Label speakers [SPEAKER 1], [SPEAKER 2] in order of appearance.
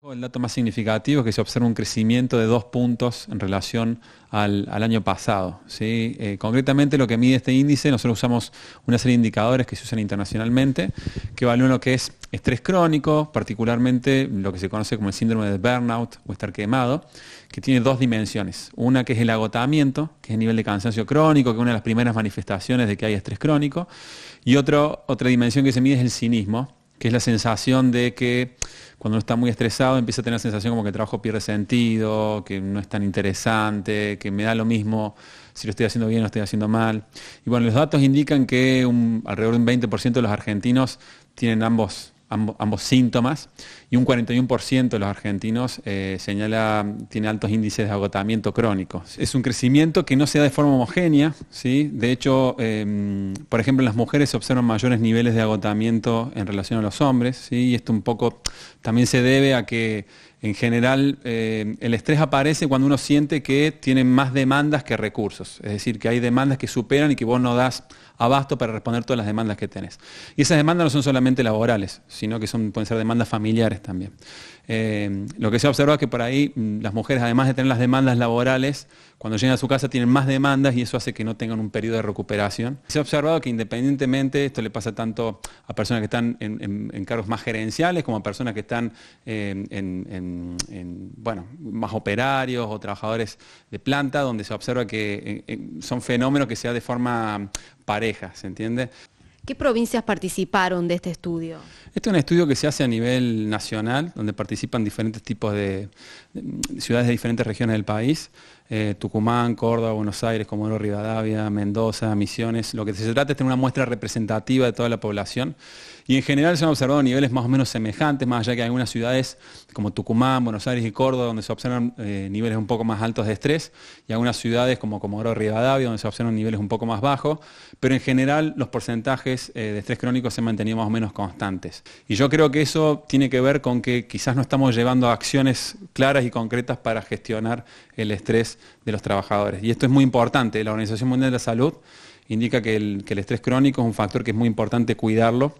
[SPEAKER 1] El dato más significativo es que se observa un crecimiento de dos puntos en relación al, año pasado. ¿sí? Eh, concretamente lo que mide este índice, nosotros usamos una serie de indicadores que se usan internacionalmente, que evalúan lo que es estrés crónico, particularmente lo que se conoce como el síndrome de burnout o estar quemado, que tiene dos dimensiones. Una que es el agotamiento, que es el nivel de cansancio crónico, que es una de las primeras manifestaciones de que hay estrés crónico. Y otra dimensión que se mide es el cinismo, que es la sensación de que cuando uno está muy estresado empieza a tener la sensación como que el trabajo pierde sentido, que no es tan interesante, que me da lo mismo si lo estoy haciendo bien o lo estoy haciendo mal. Y bueno, los datos indican que alrededor de un 20% de los argentinos tienen ambos ambos síntomas y un 41% de los argentinos eh, señala tiene altos índices de agotamiento crónico. Es un crecimiento que no se da de forma homogénea, ¿sí? de hecho, em, por ejemplo, en las mujeres se observan mayores niveles de agotamiento en relación a los hombres, ¿sí? y esto un poco también se debe a que en general, eh, el estrés aparece cuando uno siente que tiene más demandas que recursos, es decir, que hay demandas que superan y que vos no das abasto para responder todas las demandas que tenés. Y esas demandas no son solamente laborales, sino que pueden ser demandas familiares también. Eh, lo que se observado es que por ahí mm, las mujeres, además de tener las demandas laborales, cuando llegan a su casa tienen más demandas y eso hace que no tengan un periodo de recuperación. Se ha observado que independientemente, esto le pasa tanto a personas que están en, cargos más gerenciales como a personas que están eh, en en, bueno, más operarios o trabajadores de planta, donde se observa que eh, eh, son fenómenos que se da de forma pareja, ¿se entiende? ¿Qué provincias participaron de este estudio? Este es un estudio que se hace a nivel nacional, donde participan diferentes tipos de ciudades de diferentes regiones del país. Eh, Tucumán, Córdoba, Buenos Aires, Comodoro Rivadavia, Mendoza, Misiones. Lo que se trata es tener una muestra representativa de toda la población. Y en general se han observado niveles más o menos semejantes, más allá que algunas ciudades como Tucumán, Buenos Aires y Córdoba, donde se observan eh, niveles un poco más altos de estrés, y algunas ciudades como Comodoro Rivadavia, donde se observan niveles un poco más bajos, pero en general los porcentajes eh, de estrés crónico se han mantenido más o menos constantes. Y yo creo que eso tiene que ver con que quizás no estamos llevando acciones claras y concretas para gestionar el estrés de los trabajadores. Y esto es muy importante. La Organización Mundial de la Salud indica que el estrés crónico es un factor que es muy importante cuidarlo